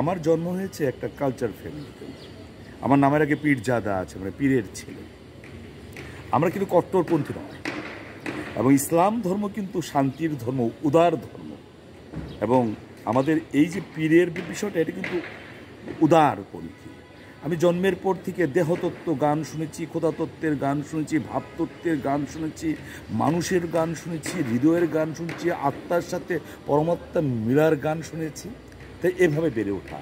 আমার জন্ম হয়েছে একটা কালচার ফ্যামিলিতে আমার নামের আগে পীর জাদা আছে মানে পীরের ছেলে আমরা কিন্তু কট্টরপন্থী নয় এবং ইসলাম ধর্ম কিন্তু শান্তির ধর্ম উদার ধর্ম এবং আমাদের এই যে পীরের বিষয়টা এটা কিন্তু উদারপন্থী আমি জন্মের পর থেকে দেহতত্ত্ব গান শুনেছি খোদাতত্ত্বের গান শুনেছি ভাবতত্ত্বের গান শুনেছি মানুষের গান শুনেছি হৃদয়ের গান শুনেছি আত্মার সাথে পরমাত্মা মিলার গান শুনেছি তাই এভাবে বেড়ে ওঠা